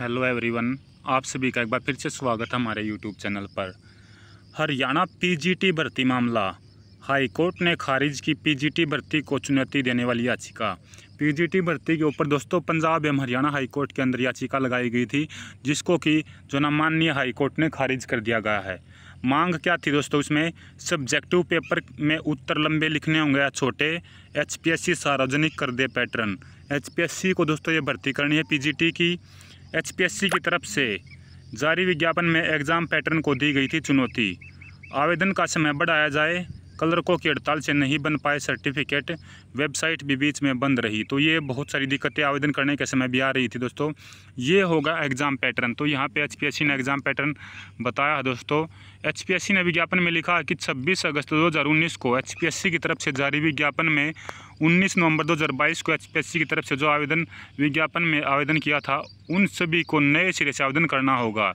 hello everyone आप सभी का एक बार फिर से स्वागत है हमारे यूट्यूब चैनल पर हरियाणा पीजीटी भर्ती मामला हाईकोर्ट ने खारिज की पीजीटी भर्ती को चुनौती देने वाली याचिका पीजीटी भर्ती के ऊपर दोस्तों पंजाब एवं हरियाणा हाईकोर्ट के अंदर याचिका लगाई गई थी जिसको कि जो ना माननीय हाईकोर्ट ने खारिज कर दिया गया है मांग क्या थी दोस्तों इसमें सब्जेक्टिव पेपर में उत्तर लंबे लिखने होंगे या छोटे एच सार्वजनिक कर दे पैटर्न एच को दोस्तों ये भर्ती करनी है पी की एचपीएससी की तरफ से जारी विज्ञापन में एग्ज़ाम पैटर्न को दी गई थी चुनौती आवेदन का समय बढ़ाया जाए कलरकों की हड़ताल से नहीं बन पाए सर्टिफिकेट वेबसाइट भी बीच में बंद रही तो ये बहुत सारी दिक्कतें आवेदन करने के समय भी आ रही थी दोस्तों ये होगा एग्ज़ाम पैटर्न तो यहाँ पे एचपीएससी ने एग्ज़ाम पैटर्न बताया दोस्तों एचपीएससी ने विज्ञापन में लिखा कि 26 अगस्त 2019 को एचपीएससी की तरफ से जारी विज्ञापन में 19 नवंबर 2022 को एचपीएससी की तरफ से जो आवेदन विज्ञापन में आवेदन किया था उन सभी को नए सिरे से आवेदन करना होगा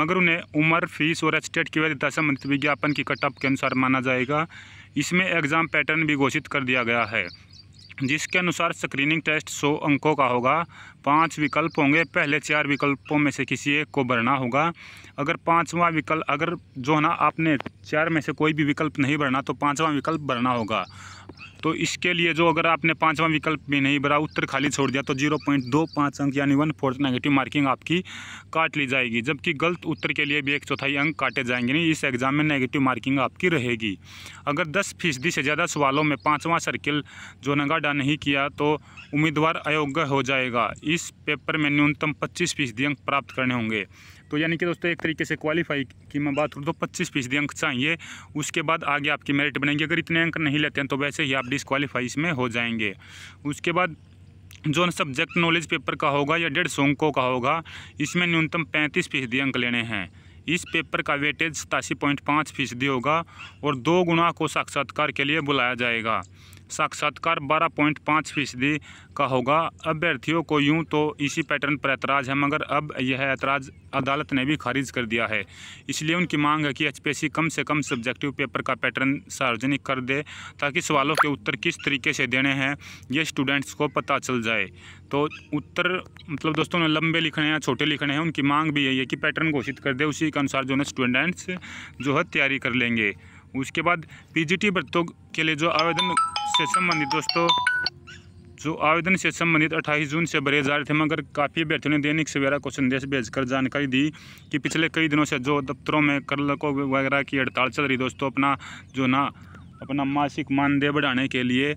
मगर उन्हें उम्र फीस और एस्टेट की वैधता संबंधित विज्ञापन की कटअप के अनुसार माना जाएगा इसमें एग्ज़ाम पैटर्न भी घोषित कर दिया गया है जिसके अनुसार स्क्रीनिंग टेस्ट सौ अंकों का होगा पांच विकल्प होंगे पहले चार विकल्पों में से किसी एक को भरना होगा अगर पांचवा विकल्प अगर जो है ना आपने चार में से कोई भी विकल्प नहीं भरना तो पांचवा विकल्प भरना होगा तो इसके लिए जो अगर आपने पाँचवा विकल्प भी नहीं भरा उत्तर खाली छोड़ दिया तो जीरो पॉइंट दो पाँच अंक यानी वन फोर्थ नेगेटिव मार्किंग आपकी काट ली जाएगी जबकि गलत उत्तर के लिए भी एक चौथाई अंक काटे जाएंगे नहीं इस एग्ज़ाम में नेगेटिव मार्किंग आपकी रहेगी अगर दस फीसदी से ज़्यादा सवालों में पाँचवा सर्किल जो नगाडा नहीं किया तो उम्मीदवार अयोग्य हो जाएगा इस पेपर में न्यूनतम पच्चीस फीसदी अंक प्राप्त करने होंगे तो यानी कि दोस्तों एक तरीके से क्वालिफाई की मैं बात करूँ तो पच्चीस फीसदी अंक चाहिए उसके बाद आगे आपकी मेरिट बनेंगे अगर इतने अंक नहीं लेते हैं तो वैसे ही आप डिसक्वालीफाई इसमें हो जाएंगे उसके बाद जो सब्जेक्ट नॉलेज पेपर का होगा या डेढ़ सौ अंकों का होगा इसमें न्यूनतम पैंतीस फीसदी अंक लेने हैं इस पेपर का वेटेज सतासी पॉइंट पाँच फीसदी होगा और दो गुना को साक्षात्कार के लिए बुलाया जाएगा साक्षात्कार बारह पॉइंट पाँच फीसदी का होगा अभ्यर्थियों को यूं तो इसी पैटर्न पर ऐतराज़ है मगर अब यह ऐतराज़ अदालत ने भी खारिज कर दिया है इसलिए उनकी मांग है कि एचपीएससी कम से कम सब्जेक्टिव पेपर का पैटर्न सार्वजनिक कर दे ताकि सवालों के उत्तर किस तरीके से देने हैं ये स्टूडेंट्स को पता चल जाए तो उत्तर मतलब दोस्तों ने लंबे लिखने हैं छोटे लिखने हैं उनकी मांग भी यही है कि पैटर्न घोषित कर दे उसी के अनुसार जो है स्टूडेंट्स जो है तैयारी कर लेंगे उसके बाद पीजीटी भर्तों के लिए जो आवेदन से संबंधित दोस्तों जो आवेदन से संबंधित 28 जून से भरे जा रहे थे मगर काफ़ी अभ्यर्थियों ने दैनिक सवेरा को संदेश भेजकर जानकारी दी कि पिछले कई दिनों से जो दफ्तरों में कर्लकों वगैरह की हड़ताल चल रही दोस्तों अपना जो ना अपना मासिक मानदेय बढ़ाने के लिए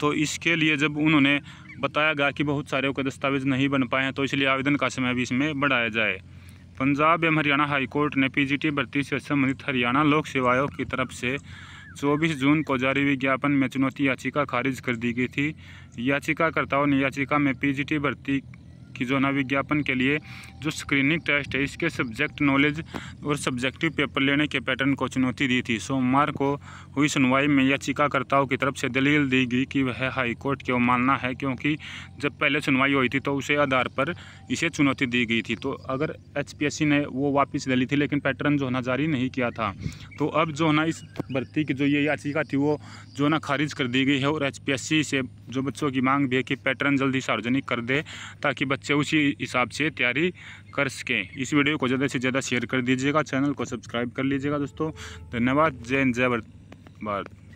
तो इसके लिए जब उन्होंने बताया गया कि बहुत सारे के दस्तावेज नहीं बन पाए हैं तो इसलिए आवेदन का समय भी इसमें बढ़ाया जाए पंजाब एवं हरियाणा हाईकोर्ट ने पीजीटी भर्ती से संबंधित हरियाणा लोक सेवा आयोग की तरफ से 24 जून को जारी विज्ञापन में चुनौती याचिका खारिज कर दी गई थी याचिकाकर्ताओं ने याचिका में पीजीटी भर्ती कि जो ना विज्ञापन के लिए जो स्क्रीनिंग टेस्ट है इसके सब्जेक्ट नॉलेज और सब्जेक्टिव पेपर लेने के पैटर्न को चुनौती दी थी सोमवार को हुई सुनवाई में याचिकाकर्ताओं की तरफ से दलील दी गई कि वह हाईकोर्ट की मानना है क्योंकि जब पहले सुनवाई हुई थी तो उसे आधार पर इसे चुनौती दी गई थी तो अगर एच ने वो वापस ले ली थी लेकिन पैटर्न जो है ना जारी नहीं किया था तो अब जो है ना इस भर्ती की जो ये याचिका थी वो जो है ना खारिज कर दी गई है और एच से जो बच्चों की मांग भी है कि पैटर्न जल्दी सार्वजनिक कर दे ताकि बच्चे बच्चे उसी हिसाब से तैयारी कर सकें इस वीडियो को ज़्यादा से ज़्यादा शेयर कर दीजिएगा चैनल को सब्सक्राइब कर लीजिएगा दोस्तों धन्यवाद जय हिंद जय भारत